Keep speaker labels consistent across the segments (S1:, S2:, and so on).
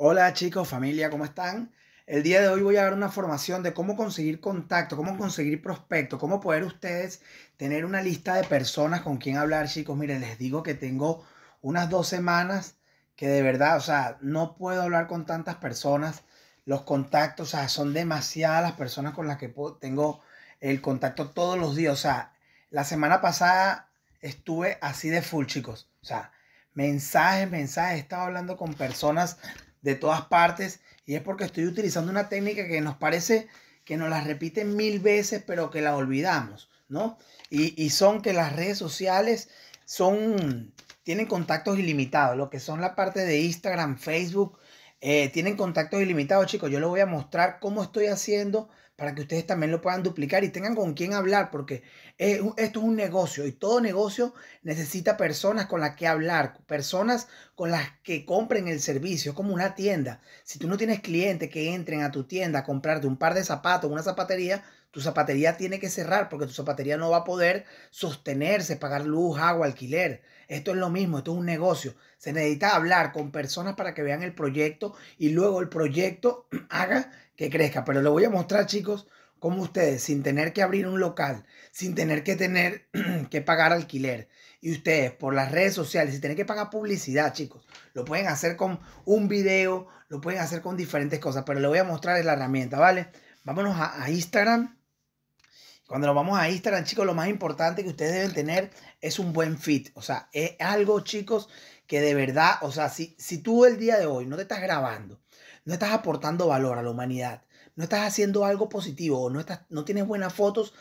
S1: Hola chicos, familia, ¿cómo están? El día de hoy voy a dar una formación de cómo conseguir contacto, cómo conseguir prospecto, cómo poder ustedes tener una lista de personas con quien hablar, chicos. Miren, les digo que tengo unas dos semanas que de verdad, o sea, no puedo hablar con tantas personas. Los contactos, o sea, son demasiadas las personas con las que tengo el contacto todos los días. O sea, la semana pasada estuve así de full, chicos. O sea, mensajes, mensajes, estaba hablando con personas de todas partes y es porque estoy utilizando una técnica que nos parece que nos la repiten mil veces pero que la olvidamos, ¿no? Y, son que las redes sociales son, tienen contactos ilimitados, lo que son la parte de Instagram, Facebook, eh, tienen contactos ilimitados, chicos. Yo les voy a mostrar cómo estoy haciendo para que ustedes también lo puedan duplicar y tengan con quién hablar, porque esto es un negocio y todo negocio necesita personas con las que hablar, personas con las que compren el servicio, es como una tienda. Si tú no tienes clientes que entren a tu tienda a comprarte un par de zapatos, una zapatería, tu zapatería tiene que cerrar porque tu zapatería no va a poder sostenerse, pagar luz, agua, alquiler. Esto es lo mismo, esto es un negocio. Se necesita hablar con personas para que vean el proyecto y luego el proyecto haga que crezca. Pero lo voy a mostrar, chicos, como ustedes, sin tener que abrir un local, sin tener que tener que pagar alquiler, y ustedes por las redes sociales, sin tener que pagar publicidad, chicos, lo pueden hacer con un video, lo pueden hacer con diferentes cosas, pero lo voy a mostrar la herramienta, ¿vale? Vámonos a, Instagram. Cuando nos vamos a Instagram, chicos, lo más importante que ustedes deben tener es un buen fit. O sea, es algo, chicos, que de verdad, o sea, si, si tú el día de hoy no te estás grabando, no estás aportando valor a la humanidad, no estás haciendo algo positivo o no, estás, no tienes buenas fotos,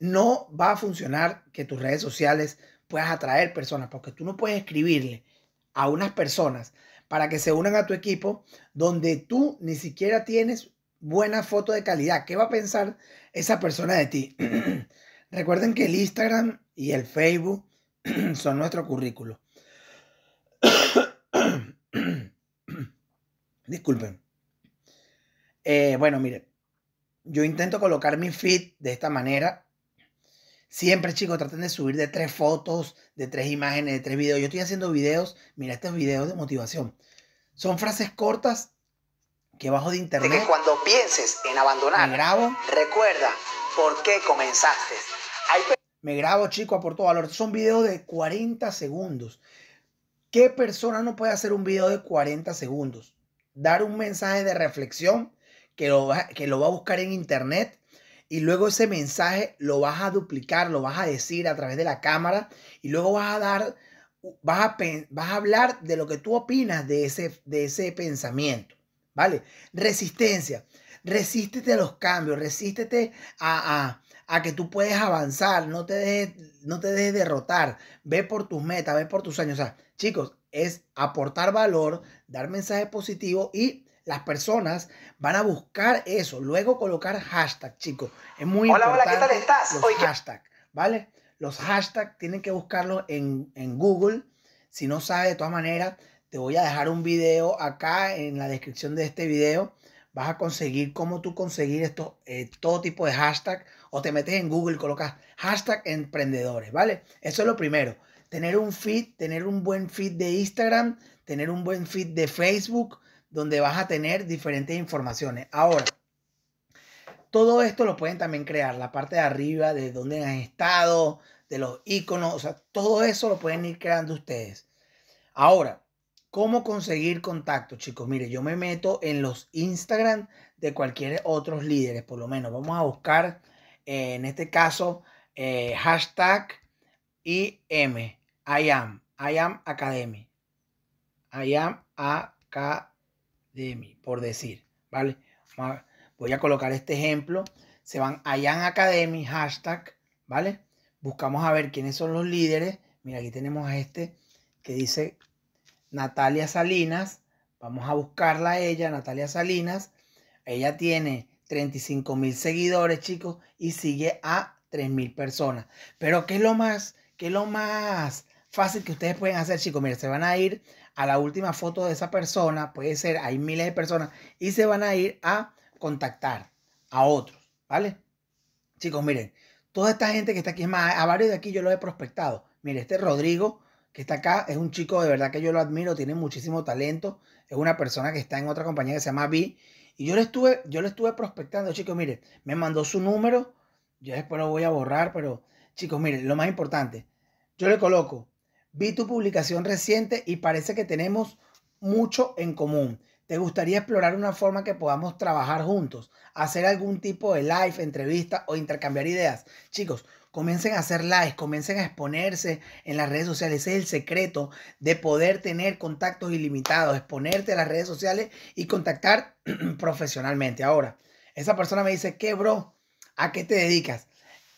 S1: no va a funcionar que tus redes sociales puedas atraer personas, porque tú no puedes escribirle a unas personas para que se unan a tu equipo donde tú ni siquiera tienes buena foto de calidad. ¿Qué va a pensar esa persona de ti? Recuerden que el Instagram y el Facebook son nuestro currículo. Disculpen. Eh, bueno, mire, yo intento colocar mi feed de esta manera. Siempre, chicos, traten de subir de tres fotos, de tres imágenes, de tres videos. Yo estoy haciendo videos, mira, estos videos de motivación. Son frases cortas que bajo de internet. cuando pienses en abandonar, me Recuerda por qué comenzaste. Me grabo, chico, todo valor. Son videos de 40 segundos. ¿Qué persona no puede hacer un video de 40 segundos? dar un mensaje de reflexión que lo, que lo va a buscar en internet y luego ese mensaje lo vas a duplicar, lo vas a decir a través de la cámara y luego vas a dar, vas a, vas a hablar de lo que tú opinas de ese, de ese pensamiento, ¿vale? Resistencia. Resístete a los cambios, resístete a, a, a que tú puedes avanzar, no te, dejes, no te dejes derrotar, ve por tus metas, ve por tus sueños. O chicos, es aportar valor, dar mensaje positivo y las personas van a buscar eso. Luego colocar hashtag, chicos. Es muy importante. Hola, ¿qué tal estás? Los hashtag, ¿vale? Los hashtags tienen que buscarlos en, Google. Si no sabes, de todas maneras, te voy a dejar un video acá en la descripción de este video. Vas a conseguir cómo tú conseguir esto eh, todo tipo de hashtag. O te metes en Google y colocas hashtag emprendedores, ¿vale? Eso es lo primero tener un feed, tener un buen feed de Instagram, tener un buen feed de Facebook, donde vas a tener diferentes informaciones. Ahora, todo esto lo pueden también crear, la parte de arriba, de dónde han estado, de los iconos, o sea, todo eso lo pueden ir creando ustedes. Ahora, ¿cómo conseguir contacto, chicos? Mire, yo me meto en los Instagram de cualquier otros líderes, por lo menos. Vamos a buscar, eh, en este caso, eh, hashtag IM. I am. I am Academy. I am Academy, por decir. ¿Vale? Voy a colocar este ejemplo. Se van I am Academy, hashtag. ¿Vale? Buscamos a ver quiénes son los líderes. Mira, aquí tenemos a este que dice Natalia Salinas. Vamos a buscarla a ella, Natalia Salinas. Ella tiene 35 mil seguidores, chicos, y sigue a 3 mil personas. Pero ¿qué es lo más, qué es lo más fácil que ustedes pueden hacer, chicos. Miren, se van a ir a la última foto de esa persona, puede ser, hay miles de personas, y se van a ir a contactar a otros, ¿vale? Chicos, miren, toda esta gente que está aquí, es más, a varios de aquí yo los he prospectado. miren, este Rodrigo que está acá es un chico de verdad que yo lo admiro, tiene muchísimo talento, es una persona que está en otra compañía que se llama Vi. Y yo le estuve, yo le estuve prospectando, chicos, miren, me mandó su número, yo después lo voy a borrar, pero chicos, miren, lo más importante, yo le coloco Vi tu publicación reciente y parece que tenemos mucho en común. ¿Te gustaría explorar una forma que podamos trabajar juntos? ¿Hacer algún tipo de live, entrevista o intercambiar ideas? Chicos, comiencen a hacer lives, comiencen a exponerse en las redes sociales. Ese es el secreto de poder tener contactos ilimitados, exponerte a las redes sociales y contactar profesionalmente. Ahora, esa persona me dice, ¿qué bro? ¿A qué te dedicas?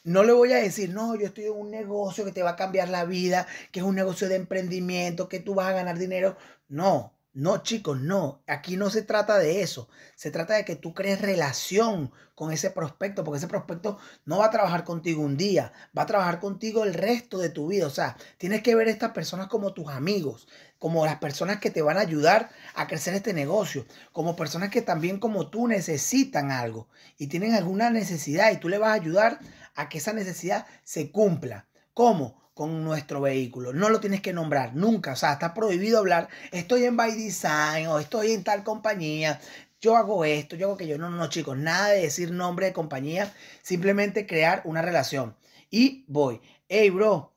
S1: No le voy a decir, no, yo estoy en un negocio que te va a cambiar la vida, que es un negocio de emprendimiento, que tú vas a ganar dinero. No, no, chicos, no. Aquí no se trata de eso. Se trata de que tú crees relación con ese prospecto, porque ese prospecto no va a trabajar contigo un día, va a trabajar contigo el resto de tu vida. O sea, tienes que ver a estas personas como tus amigos, como las personas que te van a ayudar a crecer este negocio, como personas que también como tú necesitan algo y tienen alguna necesidad y tú le vas a ayudar a que esa necesidad se cumpla. ¿Cómo? Con nuestro vehículo. No lo tienes que nombrar nunca. O sea, está prohibido hablar, estoy en By Design o estoy en tal compañía. Yo hago esto, yo hago que No, no, no, chicos. Nada de decir nombre de compañía. Simplemente crear una relación. Y voy. Hey, bro.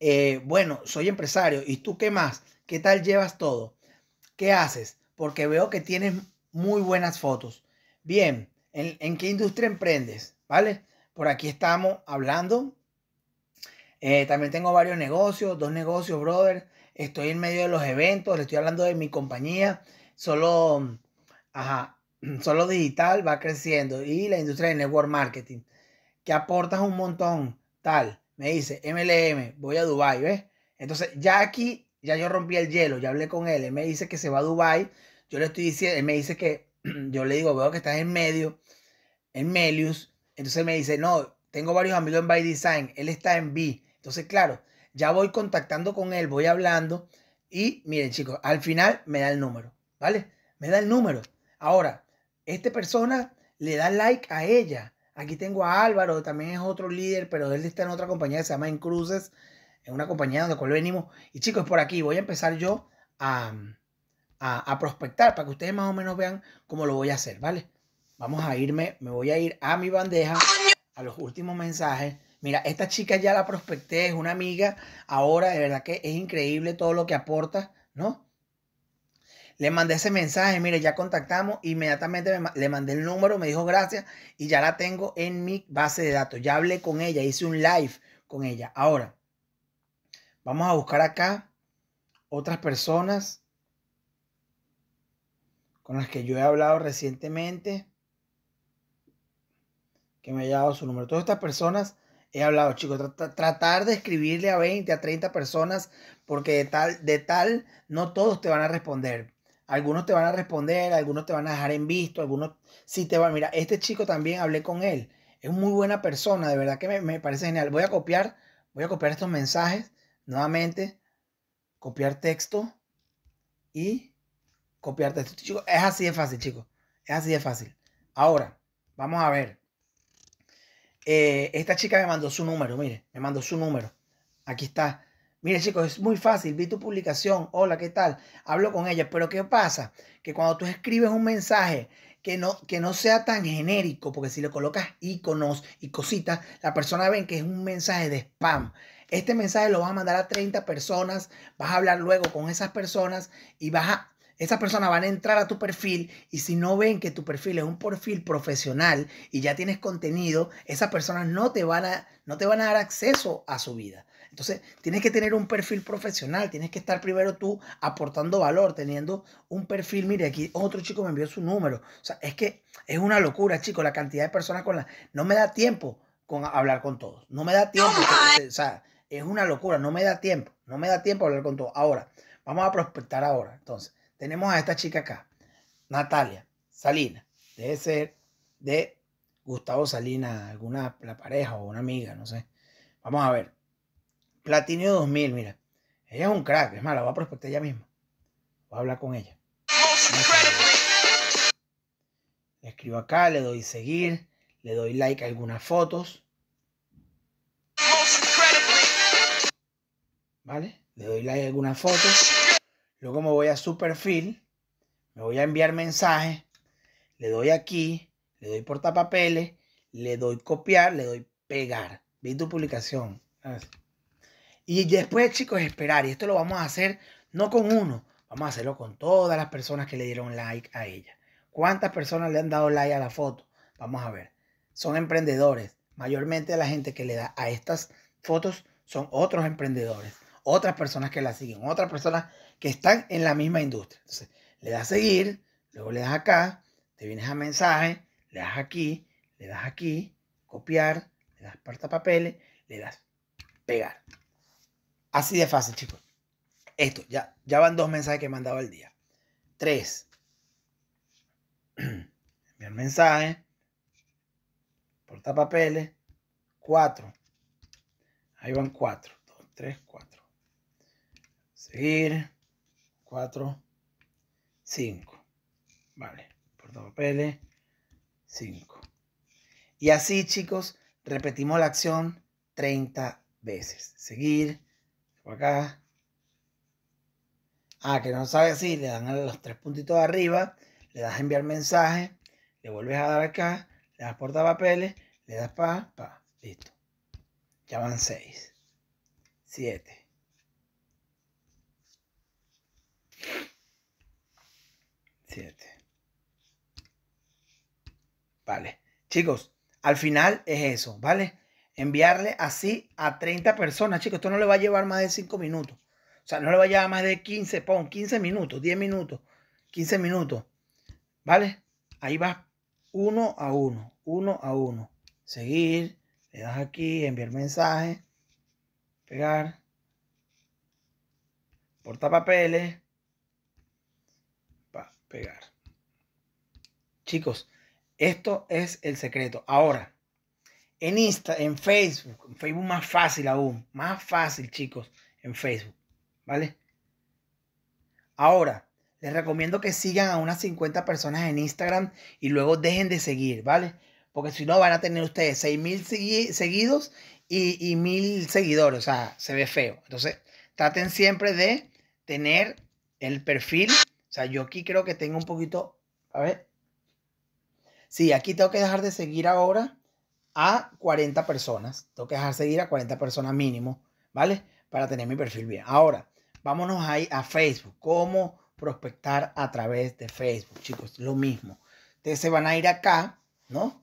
S1: Eh, bueno, soy empresario. ¿Y tú qué más? ¿Qué tal llevas todo? ¿Qué haces? Porque veo que tienes muy buenas fotos. Bien, en qué industria emprendes? ¿Vale? Por aquí estamos hablando. Eh, también tengo varios negocios, dos negocios, brother. Estoy en medio de los eventos, le estoy hablando de mi compañía. Solo, solo digital va creciendo. Y la industria de network marketing, que aportas un montón, tal. Me dice, MLM, voy a Dubai, ¿ves? Entonces, ya aquí, ya yo rompí el hielo, ya hablé con él. Él me dice que se va a Dubai. Yo le estoy diciendo, él me dice que, yo le digo, veo que estás en medio, en Melius entonces me dice, no, tengo varios amigos en By Design, él está en B. Entonces, claro, ya voy contactando con él, voy hablando y miren chicos, al final me da el número, ¿vale? Me da el número. Ahora, esta persona le da like a ella. Aquí tengo a Álvaro, también es otro líder, pero él está en otra compañía que se llama En Cruces, en una compañía donde cual venimos. Y chicos, por aquí voy a empezar yo a prospectar para que ustedes más o menos vean cómo lo voy a hacer, ¿vale? Vamos a irme, me voy a ir a mi bandeja, a los últimos mensajes. Mira, esta chica ya la prospecté, es una amiga. Ahora, de verdad que es increíble todo lo que aporta, ¿no? Le mandé ese mensaje, mire, ya contactamos, inmediatamente le mandé el número, me dijo gracias y ya la tengo en mi base de datos. Ya hablé con ella, hice un live con ella. Ahora, vamos a buscar acá otras personas con las que yo he hablado recientemente que me haya dado su número. Todas estas personas he hablado, chicos, tratar de escribirle a 20, a 30 personas, porque de tal, de tal, no todos te van a responder. Algunos te van a responder, algunos te van a dejar en visto, algunos sí te van. Mira, este chico también hablé con él. Es muy buena persona, de verdad que me, parece genial. Voy a copiar, voy a copiar estos mensajes nuevamente. Copiar texto y copiar texto. Chicos, es así de fácil, chicos. Es así de fácil. Ahora, vamos a ver. Eh, esta chica me mandó su número, mire, me mandó su número. Aquí está. Mire chicos, es muy fácil, vi tu publicación, hola, ¿qué tal? Hablo con ella, pero ¿qué pasa? Que cuando tú escribes un mensaje que no, que no sea tan genérico, porque si le colocas iconos y cositas, la persona ve que es un mensaje de spam. Este mensaje lo vas a mandar a 30 personas, vas a hablar luego con esas personas y vas a esas personas van a entrar a tu perfil y si no ven que tu perfil es un perfil profesional y ya tienes contenido, esas personas no te van a, no te van a dar acceso a su vida. Entonces, tienes que tener un perfil profesional, tienes que estar primero tú aportando valor, teniendo un perfil. Mire, aquí otro chico me envió su número. O sea, es que es una locura, chico, la cantidad de personas con las... No me da tiempo con hablar con todos. No me da tiempo. o sea, es una locura, no me da tiempo. No me da tiempo hablar con todos. Ahora, vamos a prospectar ahora. Entonces, tenemos a esta chica acá, Natalia Salina, debe ser de Gustavo Salina, alguna la pareja o una amiga, no sé. Vamos a ver. Platinio 2000, mira. Ella es un crack, es mala, va a prospectar ella misma. Voy a hablar con ella. Le escribo acá, le doy seguir, le doy like a algunas fotos. ¿Vale? Le doy like a algunas fotos. Luego me voy a su perfil, me voy a enviar mensajes, le doy aquí, le doy portapapeles, le doy copiar, le doy pegar. Vi tu publicación. Y después, chicos, esperar. Y esto lo vamos a hacer no con uno, vamos a hacerlo con todas las personas que le dieron like a ella. ¿Cuántas personas le han dado like a la foto? Vamos a ver. Son emprendedores. Mayormente la gente que le da a estas fotos son otros emprendedores, otras personas que la siguen, otras personas que están en la misma industria. Entonces, le das a seguir, luego le das acá, te vienes a mensaje, le das aquí, le das aquí, copiar, le das portapapeles. papeles, le das pegar. Así de fácil, chicos. Esto, ya, ya van dos mensajes que he mandado al día. Tres. Enviar mensaje. Porta papeles. Cuatro. Ahí van cuatro. Dos, tres, cuatro. Seguir. 4, 5. Vale, Portapapeles. 5. Y así, chicos, repetimos la acción 30 veces. Seguir, acá. Ah, que no sabe así, le dan a los tres puntitos de arriba, le das a enviar mensaje, le vuelves a dar acá, le das papeles le das pa, pa, listo. Ya van 6, 7, Vale. Chicos, al final es eso, ¿vale? Enviarle así a 30 personas. Chicos, esto no le va a llevar más de 5 minutos. O sea, no le va a llevar más de 15, pon 15 minutos, 10 minutos, 15 minutos. ¿Vale? Ahí va uno a uno, uno a uno. Seguir, le das aquí, enviar mensaje, pegar, portapapeles, Para pegar. Chicos, esto es el secreto. Ahora, en Insta, en Facebook, en Facebook más fácil aún, más fácil chicos, en Facebook, ¿vale? Ahora, les recomiendo que sigan a unas 50 personas en Instagram y luego dejen de seguir, ¿vale? Porque si no van a tener ustedes 6.000 seguidos y, y 1.000 seguidores, o sea, se ve feo. Entonces, traten siempre de tener el perfil. O sea, yo aquí creo que tengo un poquito, a ver, Sí, aquí tengo que dejar de seguir ahora a 40 personas. Tengo que dejar de seguir a 40 personas mínimo, ¿vale? Para tener mi perfil bien. Ahora, vámonos ahí a Facebook. ¿Cómo prospectar a través de Facebook, chicos? Lo mismo. Ustedes se van a ir acá, ¿no?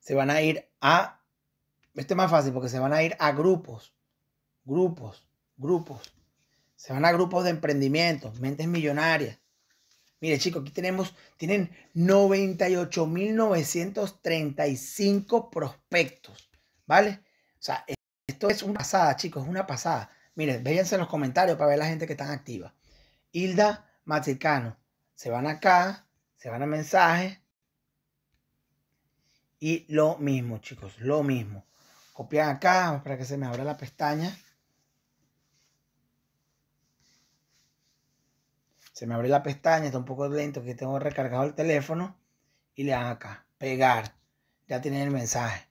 S1: Se van a ir a... Este es más fácil porque se van a ir a grupos, grupos, grupos. Se van a grupos de emprendimiento, mentes millonarias. Mire, chicos, aquí tenemos, tienen 98.935 prospectos, ¿vale? O sea, e, esto es una pasada, chicos, es una pasada. Miren, véanse en los comentarios para ver la gente que está activa. Hilda Matricano, Se van acá, se van a mensaje. Y lo mismo, chicos, lo mismo. Copian acá para que se me abra la pestaña. se me abre la pestaña, está un poco lento, que tengo recargado el teléfono, y le dan acá, pegar, ya tienen el mensaje.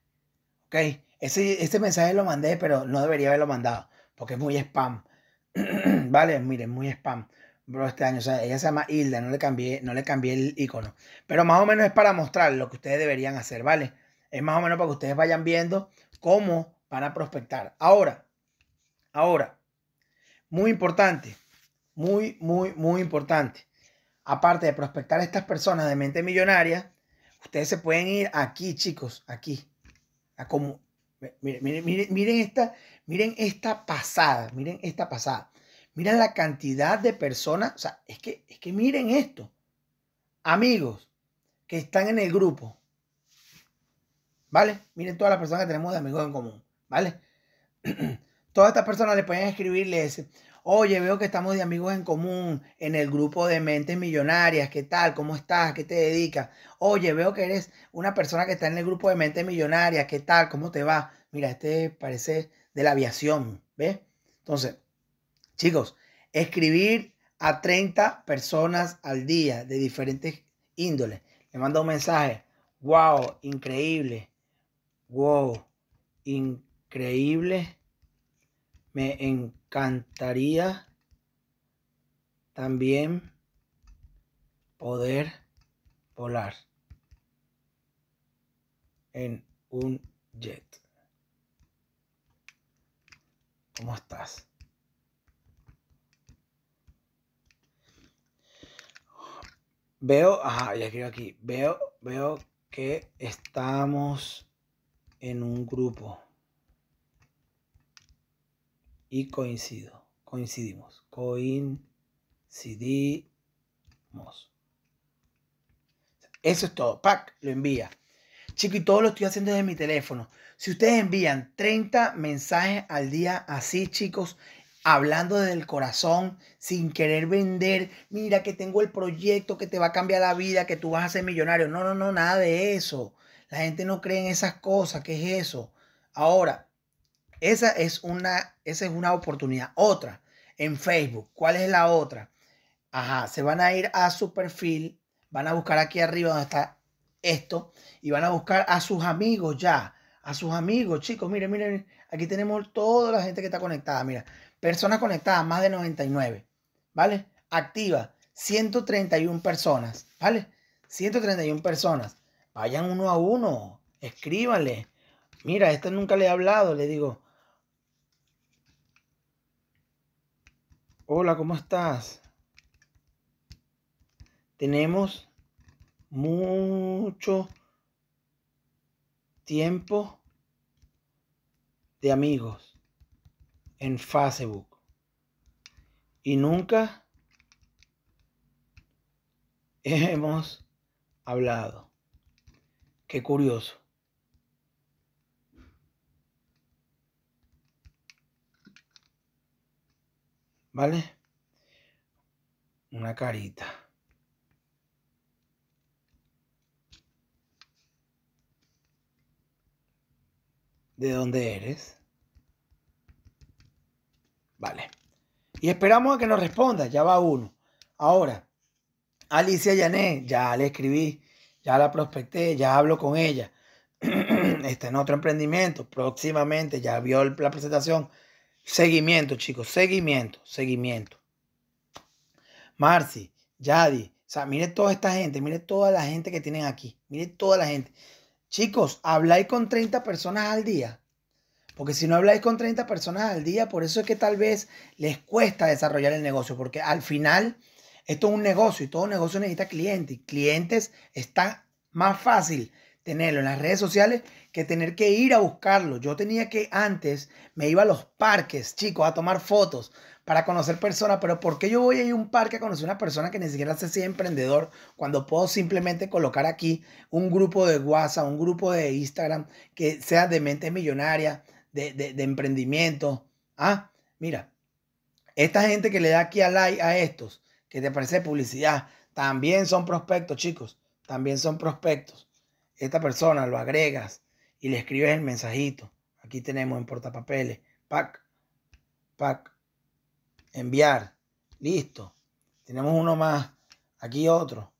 S1: Ok, ese mensaje lo mandé, pero no debería haberlo mandado, porque es muy spam. vale, miren, muy spam. Bro, este año, o sea, ella se llama Hilda, no le cambié, no le cambié el icono. Pero más o menos es para mostrar lo que ustedes deberían hacer, ¿vale? Es más o menos para que ustedes vayan viendo cómo van a prospectar. Ahora, ahora, muy importante, muy, muy, muy importante. Aparte de prospectar a estas personas de mente millonaria, ustedes se pueden ir aquí, chicos, aquí. A como, miren, miren, miren, esta, miren esta pasada, miren esta pasada. Miren la cantidad de personas, o sea, es que, es que miren esto. Amigos que están en el grupo, ¿vale? Miren todas las personas que tenemos de amigos en común, ¿vale? Todas estas personas le pueden escribirles, Oye, veo que estamos de amigos en común en el grupo de mentes millonarias. ¿Qué tal? ¿Cómo estás? ¿Qué te dedicas? Oye, veo que eres una persona que está en el grupo de mentes millonarias. ¿Qué tal? ¿Cómo te va? Mira, este parece de la aviación. ¿Ves? Entonces, chicos, escribir a 30 personas al día de diferentes índoles. Le mando un mensaje. Wow, increíble. Wow, increíble. Me encanta cantaría también poder volar en un jet. ¿Cómo estás? Veo, ajá, ya quiero aquí, veo, veo que estamos en un grupo y coincido, coincidimos, coincidimos. Eso es todo, Pac, lo envía. Chico, y todo lo estoy haciendo desde mi teléfono. Si ustedes envían 30 mensajes al día así, chicos, hablando desde el corazón, sin querer vender, mira que tengo el proyecto que te va a cambiar la vida, que tú vas a ser millonario. No, no, no, nada de eso. La gente no cree en esas cosas, ¿qué es eso? Ahora, esa es una, esa es una oportunidad. Otra, en Facebook, ¿cuál es la otra? Ajá, se van a ir a su perfil, van a buscar aquí arriba donde está esto y van a buscar a sus amigos ya, a sus amigos, chicos, miren, miren, aquí tenemos toda la gente que está conectada, mira, personas conectadas, más de 99, ¿vale? Activa, 131 personas, ¿vale? 131 personas, vayan uno a uno, escríbanle, mira, este nunca le he hablado, le digo, Hola, ¿cómo estás? Tenemos mucho tiempo de amigos en Facebook y nunca hemos hablado. Qué curioso. ¿Vale? Una carita. ¿De dónde eres? Vale. Y esperamos a que nos responda. Ya va uno. Ahora, Alicia Yané, ya le escribí, ya la prospecté, ya hablo con ella. Está en otro emprendimiento. Próximamente ya vio la presentación Seguimiento, chicos, seguimiento, seguimiento. Marci, Yadi, o sea, mire toda esta gente, mire toda la gente que tienen aquí, mire toda la gente. Chicos, habláis con 30 personas al día. Porque si no habláis con 30 personas al día, por eso es que tal vez les cuesta desarrollar el negocio, porque al final esto es un negocio y todo negocio necesita clientes. Y clientes está más fácil tenerlo en las redes sociales que tener que ir a buscarlo. Yo tenía que antes, me iba a los parques, chicos, a tomar fotos para conocer personas, pero ¿por qué yo voy a ir a un parque a conocer una persona que ni siquiera se siente emprendedor cuando puedo simplemente colocar aquí un grupo de WhatsApp, un grupo de Instagram que sea de mente millonaria, de, de emprendimiento? Ah, mira, esta gente que le da aquí a like a estos, que te parece publicidad, también son prospectos, chicos, también son prospectos esta persona lo agregas y le escribes el mensajito. Aquí tenemos en portapapeles, pack, pack, enviar, listo. Tenemos uno más, aquí otro.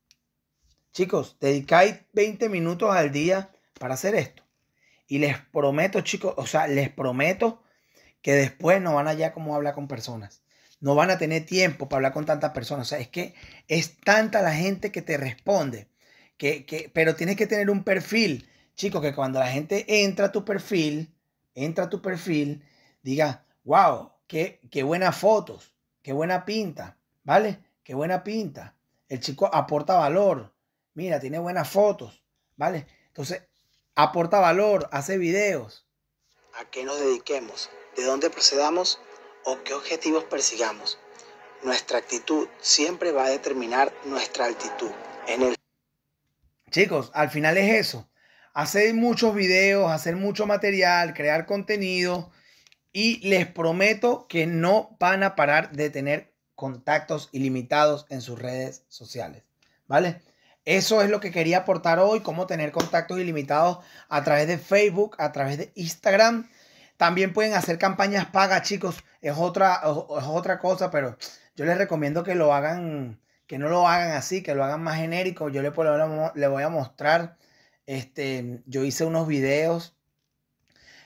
S1: Chicos, dedicáis 20 minutos al día para hacer esto. Y les prometo, chicos, o sea, les prometo que después no van allá como hablar con personas. No van a tener tiempo para hablar con tantas personas. O sea, es que es tanta la gente que te responde pero tienes que tener un perfil, chicos, que cuando la gente entra a tu perfil, entra a tu perfil, diga, wow, qué, qué buenas fotos, qué buena pinta, ¿vale? Qué buena pinta. El chico aporta valor, mira, tiene buenas fotos, ¿vale? Entonces, aporta valor, hace videos. ¿A qué nos dediquemos? ¿De dónde procedamos? ¿O qué objetivos persigamos? Nuestra actitud siempre va a determinar nuestra altitud. En el Chicos, al final es eso. Hacer muchos videos, hacer mucho material, crear contenido. Y les prometo que no van a parar de tener contactos ilimitados en sus redes sociales. ¿Vale? Eso es lo que quería aportar hoy, cómo tener contactos ilimitados a través de Facebook, a través de Instagram. También pueden hacer campañas pagas, chicos. Es otra, es otra cosa, pero yo les recomiendo que lo hagan que no lo hagan así, que lo hagan más genérico. Yo le, le voy a mostrar, este, yo hice unos videos,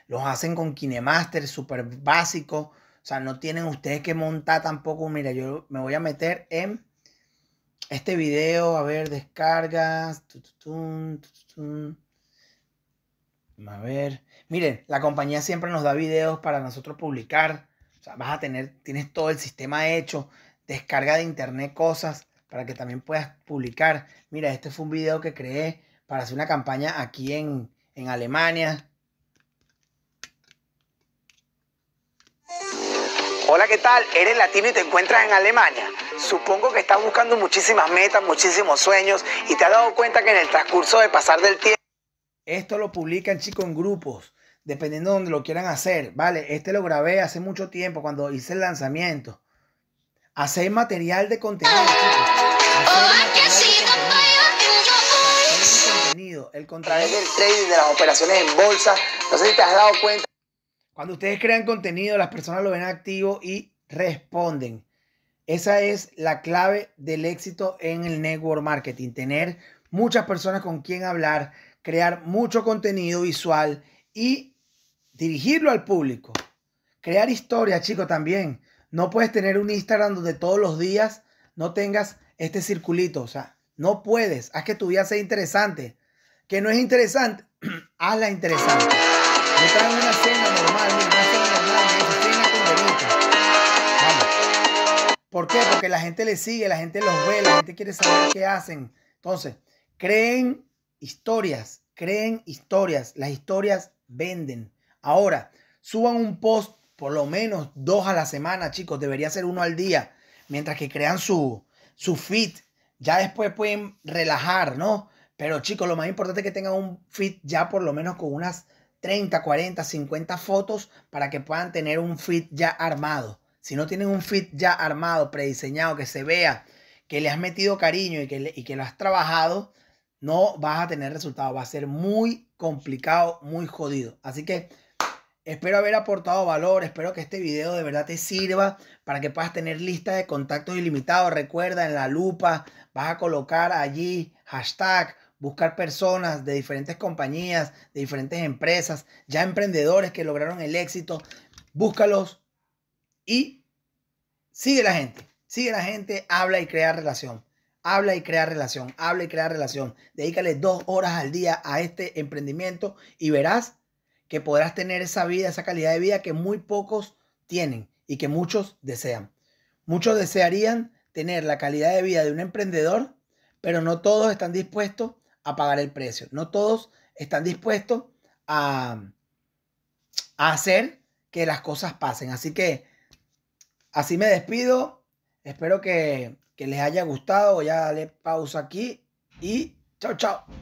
S1: los hacen con Kinemaster, súper básico. O sea, no tienen ustedes que montar tampoco. Mira, yo me voy a meter en este video, a ver, descargas. A ver, miren, la compañía siempre nos da videos para nosotros publicar. O sea, vas a tener, tienes todo el sistema hecho, descarga de internet cosas para que también puedas publicar, mira, este fue un video que creé para hacer una campaña aquí en, Alemania. Hola, ¿qué tal? Eres latino y te encuentras en Alemania. Supongo que estás buscando muchísimas metas, muchísimos sueños y te has dado cuenta que en el transcurso de pasar del tiempo... Esto lo publican chicos en grupos, dependiendo de donde lo quieran hacer. Vale, este lo grabé hace mucho tiempo cuando hice el lanzamiento. Hacer material de contenido, El contenido. El trading de las operaciones en bolsa. entonces te has dado cuenta. Cuando ustedes crean contenido, las personas lo ven activo y responden. Esa es la clave del éxito en el network marketing. Tener muchas personas con quien hablar, crear mucho contenido visual y dirigirlo al público. Crear historias, chicos, también. No puedes tener un Instagram donde todos los días no tengas este circulito. O sea, no puedes. Haz que tu vida sea interesante. Que no es interesante, hazla interesante. Yo en una cena normal, una cena normal, una cena con Vamos. ¿Por qué? Porque la gente le sigue, la gente los ve, la gente quiere saber qué hacen. Entonces, creen historias, creen historias. Las historias venden. Ahora, suban un post por lo menos dos a la semana, chicos. Debería ser uno al día. Mientras que crean su, su fit. Ya después pueden relajar, ¿no? Pero chicos, lo más importante es que tengan un fit ya por lo menos con unas 30, 40, 50 fotos para que puedan tener un fit ya armado. Si no tienen un fit ya armado, prediseñado, que se vea que le has metido cariño y que, y que lo has trabajado, no vas a tener resultado. Va a ser muy complicado, muy jodido. Así que Espero haber aportado valor, espero que este video de verdad te sirva para que puedas tener lista de contactos ilimitados. Recuerda, en la lupa vas a colocar allí hashtag, buscar personas de diferentes compañías, de diferentes empresas, ya emprendedores que lograron el éxito. Búscalos y sigue la gente. Sigue la gente, habla y crea relación. Habla y crea relación, habla y crea relación. Dedícale dos horas al día a este emprendimiento y verás que podrás tener esa vida, esa calidad de vida que muy pocos tienen y que muchos desean. Muchos desearían tener la calidad de vida de un emprendedor, pero no todos están dispuestos a pagar el precio. No todos están dispuestos a, a hacer que las cosas pasen. Así que así me despido. Espero que, que les haya gustado. Voy a darle pausa aquí y chao, chao.